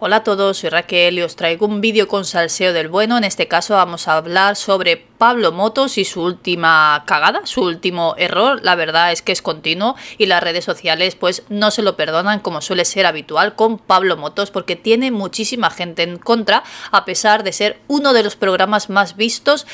Hola a todos, soy Raquel y os traigo un vídeo con salseo del bueno. En este caso vamos a hablar sobre Pablo Motos y su última cagada, su último error. La verdad es que es continuo y las redes sociales pues no se lo perdonan como suele ser habitual con Pablo Motos porque tiene muchísima gente en contra a pesar de ser uno de los programas más vistos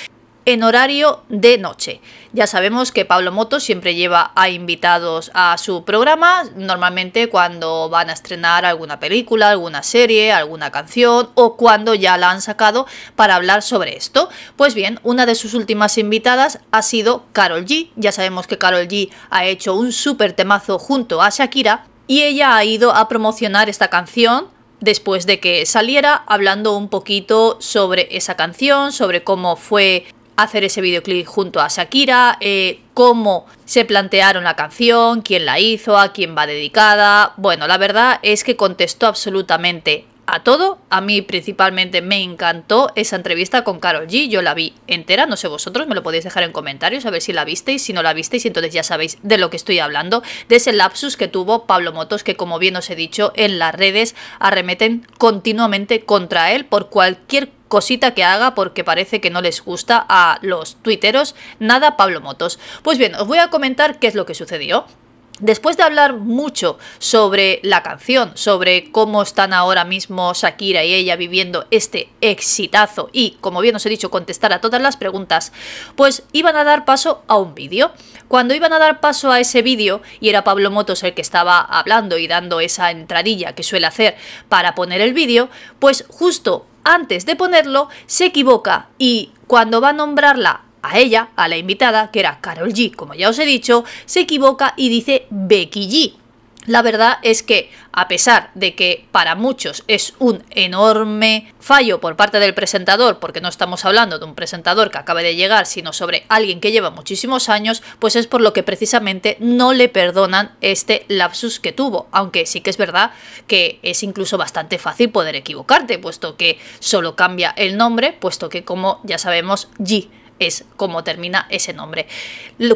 en horario de noche. Ya sabemos que Pablo Moto siempre lleva a invitados a su programa, normalmente cuando van a estrenar alguna película, alguna serie, alguna canción o cuando ya la han sacado para hablar sobre esto. Pues bien, una de sus últimas invitadas ha sido Carol G. Ya sabemos que Carol G ha hecho un súper temazo junto a Shakira y ella ha ido a promocionar esta canción después de que saliera hablando un poquito sobre esa canción, sobre cómo fue hacer ese videoclip junto a Shakira, eh, cómo se plantearon la canción, quién la hizo, a quién va dedicada. Bueno, la verdad es que contestó absolutamente a todo. A mí principalmente me encantó esa entrevista con Carol G. Yo la vi entera, no sé vosotros, me lo podéis dejar en comentarios a ver si la visteis. Si no la visteis, entonces ya sabéis de lo que estoy hablando, de ese lapsus que tuvo Pablo Motos, que como bien os he dicho, en las redes arremeten continuamente contra él por cualquier cosa cosita que haga porque parece que no les gusta a los tuiteros nada Pablo Motos. Pues bien, os voy a comentar qué es lo que sucedió. Después de hablar mucho sobre la canción, sobre cómo están ahora mismo Shakira y ella viviendo este exitazo y, como bien os he dicho, contestar a todas las preguntas, pues iban a dar paso a un vídeo. Cuando iban a dar paso a ese vídeo, y era Pablo Motos el que estaba hablando y dando esa entradilla que suele hacer para poner el vídeo, pues justo antes de ponerlo se equivoca y cuando va a nombrarla a ella, a la invitada, que era Carol G, como ya os he dicho, se equivoca y dice Becky G. La verdad es que, a pesar de que para muchos es un enorme fallo por parte del presentador, porque no estamos hablando de un presentador que acaba de llegar, sino sobre alguien que lleva muchísimos años, pues es por lo que precisamente no le perdonan este lapsus que tuvo, aunque sí que es verdad que es incluso bastante fácil poder equivocarte, puesto que solo cambia el nombre, puesto que como ya sabemos, G es como termina ese nombre.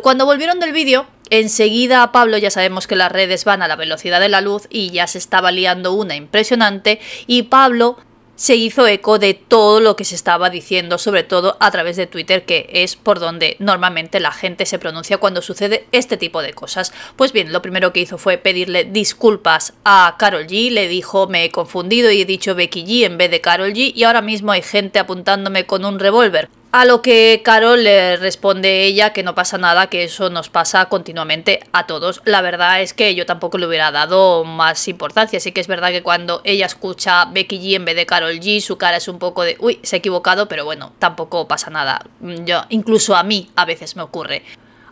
Cuando volvieron del vídeo, enseguida a Pablo ya sabemos que las redes van a la velocidad de la luz y ya se estaba liando una impresionante y Pablo se hizo eco de todo lo que se estaba diciendo, sobre todo a través de Twitter, que es por donde normalmente la gente se pronuncia cuando sucede este tipo de cosas. Pues bien, lo primero que hizo fue pedirle disculpas a Carol G, le dijo me he confundido y he dicho Becky G en vez de Carol G y ahora mismo hay gente apuntándome con un revólver. A lo que Carol le responde ella que no pasa nada, que eso nos pasa continuamente a todos. La verdad es que yo tampoco le hubiera dado más importancia, así que es verdad que cuando ella escucha Becky G en vez de Carol G, su cara es un poco de, uy, se ha equivocado, pero bueno, tampoco pasa nada. Yo, incluso a mí a veces me ocurre.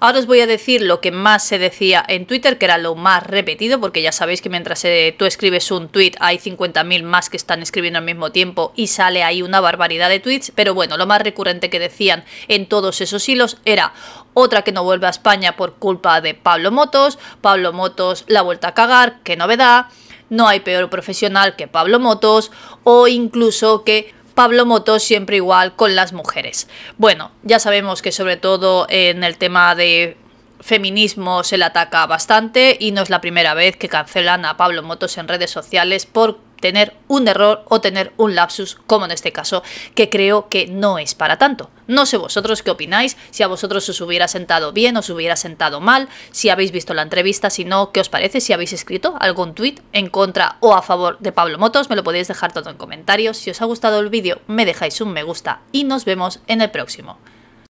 Ahora os voy a decir lo que más se decía en Twitter, que era lo más repetido, porque ya sabéis que mientras eh, tú escribes un tweet hay 50.000 más que están escribiendo al mismo tiempo y sale ahí una barbaridad de tweets, pero bueno, lo más recurrente que decían en todos esos hilos era otra que no vuelve a España por culpa de Pablo Motos, Pablo Motos la vuelta a cagar, qué novedad no hay peor profesional que Pablo Motos o incluso que Pablo Motó siempre igual con las mujeres. Bueno, ya sabemos que sobre todo en el tema de feminismo se le ataca bastante y no es la primera vez que cancelan a Pablo Motos en redes sociales por tener un error o tener un lapsus, como en este caso, que creo que no es para tanto. No sé vosotros qué opináis, si a vosotros os hubiera sentado bien, os hubiera sentado mal, si habéis visto la entrevista, si no, qué os parece, si habéis escrito algún tweet en contra o a favor de Pablo Motos, me lo podéis dejar todo en comentarios. Si os ha gustado el vídeo, me dejáis un me gusta y nos vemos en el próximo.